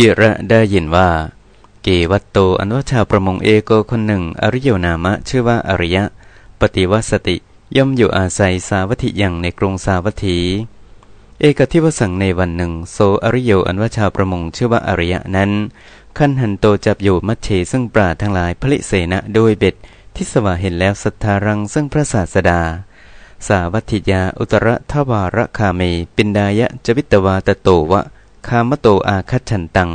กิระได้ยินว่า เกวัตโตอนุชาวประมงเอโกคนหนึ่ง อริโยนามะชื่อว่าอริยะ ปฏิวัสติย่อมอยู่อาศัยสาวัตถิยังในกรุงสาวัตถี เอกทิวสังในวันหนึ่งโซอริโยอันวชาวประมงชื่อว่าอริยะนั้นขั้นหันโตจับอยู่มัชเชซึ่งปราทั้งหลายผลิเสนะโดยเบ็ดทิสวาเห็นแล้วสัทธารังซึ่งพระศาสดา สาวัตถิยา อุตรทวารคาเมปินดายะจวิตวาตโตวะคามโตอาคัฉันตัง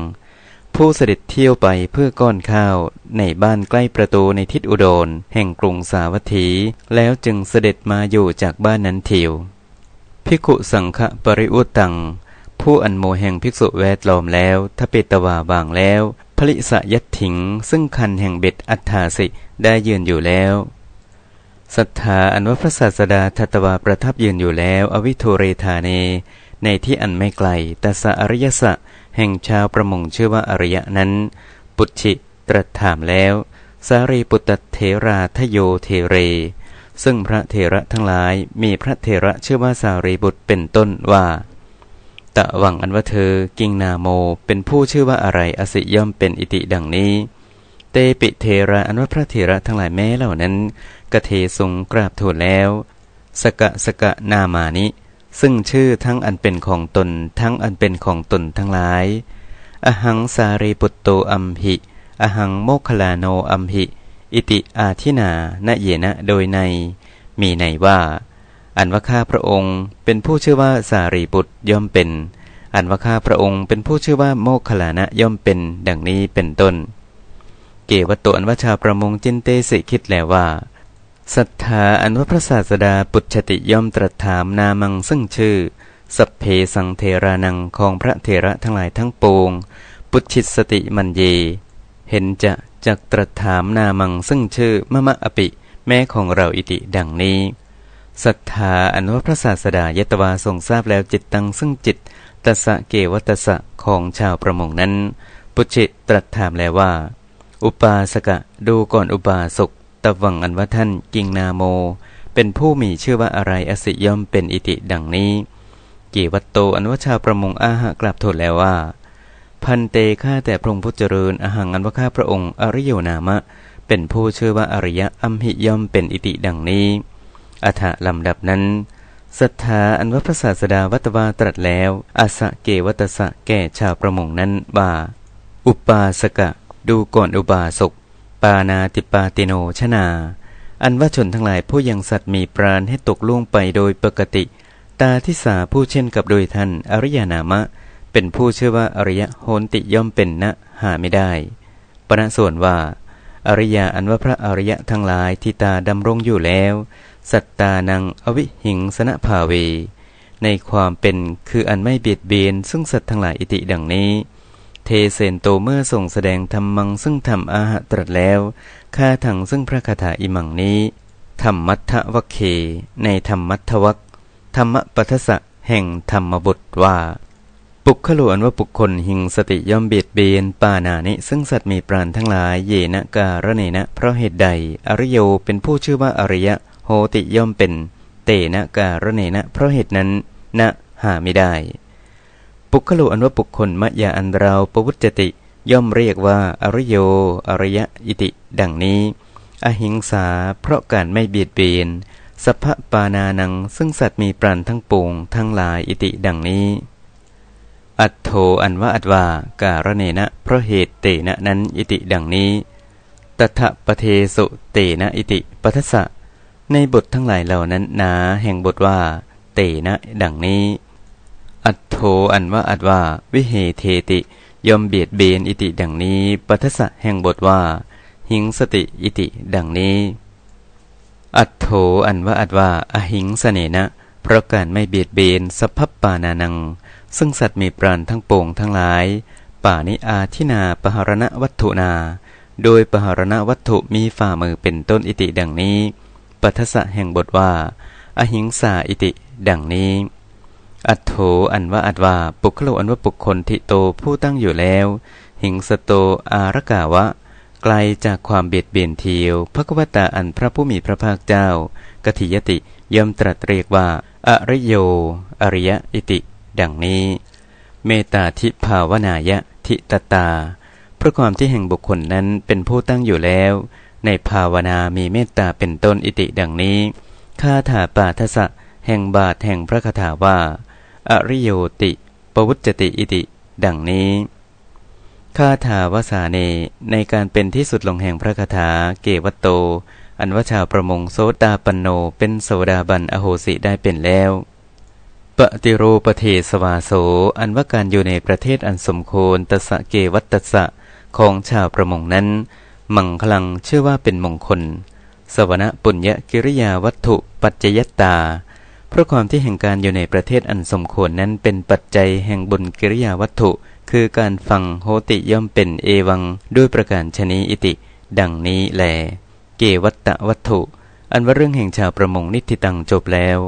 ผู้เสด็จเที่ยวไปเพื่อก้อนข้าวในบ้านใกล้ประตูในทิศอุดรแห่งกรุงสาวัตถี แล้วจึงเสด็จมาอยู่จากบ้านนั้นเทียวภิกขุสังฆปริอุตัง ผู้อันโมแห่งภิกษุแวดล้อมแล้วทเปตวาบางแล้วพลิสยัตถิงซึ่งคันแห่งเบ็ดอัฏฐาสิได้ยืนอยู่แล้วศรัทธาอันว่าพระศาสดาทัตวาประทับยืนอยู่แล้ว อวิทุเรธาเนในที่อันไม่ไกลแต่สาอริยสะแห่งชาวประมงชื่อว่าอริยะนั้น ปุชิตรัสถามแล้ว สารีปุตตเถราทโยเทเร ซึ่งพระเถระทั้งหลายมีพระเถระชื่อว่าสารีบุตรเป็นต้นว่า ตะวังอันว่าเธอกิงนาโม เป็นผู้ชื่อว่าอะไรอสิย่อมเป็นอิติดังนี้ เตปิเทระอันว่าพระเถระทั้งหลายแม้เหล่านั้นกเทสงกราบทูลแล้ว สกะสกะนามานิซึ่งชื่อทั้งอันเป็นของตนทั้งอันเป็นของตนทั้งหลาย อหังสารีปุตโตอัมหิอหังโมคลาโนอัมหิอิติอาทินาณเยนะ โดยใน มีในว่า อันว่าข้าพระองค์เป็นผู้ชื่อว่าสารีบุตรย่อมเป็น อันว่าข้าพระองค์เป็นผู้ชื่อว่าโมคลานะย่อมเป็น ดังนี้เป็นต้นเกวัตโตอันวชาประมงจินเตสิคิดแล้วว่าศรัทธาอันว่าพระศาสดาปุจฉติย่อมตรัสถามนามังซึ่งชื่อ สัพเพสังเทรานังของพระเทระทั้งหลายทั้งปวงปุจฉิสติมันเยเห็นจะจักตรัสถามนามังซึ่งชื่อมะมะอปิ แม่ของเราอิติดังนี้ศรัทธาอันว่าพระศาสดายตวาทรงทราบแล้วจิตตังซึ่งจิตตสะเกวัตสะ ของชาวประมงนั้น ปุจฉิตรัสถามแล้วว่า อุปาสกะดูก่อนอุบาสกตวังอันว่าท่านกิงนาโม เป็นผู้มีชื่อว่าอะไรอสิย่อมเป็นอิติ ดังนี้กีวัตโตอันว่าชาวประมงอาหะกลับทูลแล้วว่า พันเตข้าแต่พระองค์ผู้เจริญอาหังอันว่าข้าพระองค์อริโยนามะ เป็นผู้ชื่อว่าอริยะอัมหิย่อมเป็นอิติดังนี้อัฐะลำดับนั้นศรัทธาอันว่าพระศาสดาวัตวาตรัสแล้วอาสะเกวัตสะแก่ชาวประมงนั้นว่า อุปาสกะดูก่อนอุบาสกปานาติปาติโนชนา อันว่าชนทั้งหลายผู้ยังสัตว์มีปราณให้ตกล่วงไปโดยปกติ ตาทิสา ผู้เช่นกับโดยท่านอริยานามะ เป็นผู้เชื่อว่าอริยโหนติย่อมเป็นนะหาไม่ได้ปณะส่วนว่า อริยอันว่าพระอริยะทั้งหลายที่ตาดำรงอยู่แล้ว สัตตานังอวิหิงสนภาเวในความเป็นคืออันไม่เบียดเบียนซึ่งสัตว์ทั้งหลายอิติดังนี้เทเซนโตเมื่อส่งแสดงธรรมังซึ่งธรรมอาหะตรัสแล้วข้าถังซึ่งพระคาถาอิมังนี้ธรรมัทธวเคในธรรมัทธวักธรรมปัทสะแห่งธรรมบทว่า ปุกขลวนว่าบุคคล หิงสติย่อมเบียดเบียนป่านานิซึ่งสัตว์มีปราณทั้งหลาย เยนะการะเนนะ เพราะเหตุใด อริโย เป็นผู้ชื่อว่าอริยะโหติย่อมเป็น เตนะการะเนนะ เพราะเหตุนั้นนะหาไม่ได้ปุคลุอันว่าบุคคลมะยาอันเราปวุจติย่อมเรียกว่าอริโย อริยะอิติดังนี้ อหิงสาเพราะการไม่เบียดเบียนสัพพปานานังซึ่งสัตว์มีปรันทั้งปวงทั้งหลายอิติดังนี้ อัตโทอันว่าอัตวาการเนนะเพราะเหตุเตนะนั้นอิติดังนี้ ตถะปะเทสุเตนะ อิติปัทสะในบททั้งหลายเหล่านั้นนาแห่งบทว่า เตนะดังนี้อัตโทอันว่าอัตว่าวิเหเทติยอมเบียดเบนอิติดังนี้ปัทสะแห่งบทว่า หิงสติอิติดังนี้ อัตโทอันว่าอัตว่า อหิงสเนนะ เพราะการไม่เบียดเบนสภพปานานัง ซึ่งสัตว์มีปราณทั้งโป่งทั้งหลาย ป่านิอาทินาปหารณวัตถุนา โดยปหารณวัตถุมีฝ่ามือเป็นต้นอิติดังนี้ปัทสะแห่งบทว่า อหิงสาอิติดังนี้อัตโถอันว่าอัตวา ปุคโลอันว่าปุคคลทิโต ผู้ตั้งอยู่แล้ว หิงสโต อารกาวะ ไกลจากความเบียดเบียนเทียวพระกวตาอันพระผู้มีพระภาคเจ้ากติยติย่อมตรัสเรียกว่า อริโย อริยอิติ ดังนี้ เมตาทิภาวนายะทิตตาพระความที่แห่งบุคคลนั้นเป็นผู้ตั้งอยู่แล้ว ในภาวนามีเมตตาเป็นต้นอิติดังนี้ คาถาปาทสะแห่งบาทแห่งพระคาถาว่าอริโยติปวุจติอิติ ดังนี้คาถาวสาเนในการเป็นที่สุดลงแห่งพระคาถาเกวัตโต อันวชาวประมงโซตาปันโนเป็นโสดาบันอโหสิได้เป็นแล้วปฏิโรปเทสวาโสอันว่าการอยู่ในประเทศอันสมควรตสะเกวัตตสะของชาวประมงนั้น มังคลังเชื่อว่าเป็นมงคล สวนะปุญญกิริยาวัตถุปัจจยตาเพราะความที่แห่งการอยู่ในประเทศอันสมควรนั้นเป็นปัจจัยแห่งบุญกิริยาวัตถุ คือการฟังโหติย่อมเป็นเอวังด้วยประการชนีอิติ ดังนี้แล เกวัตตะวัตถุ อันว่าเรื่องแห่งชาวประมงนิติตังจบแล้ว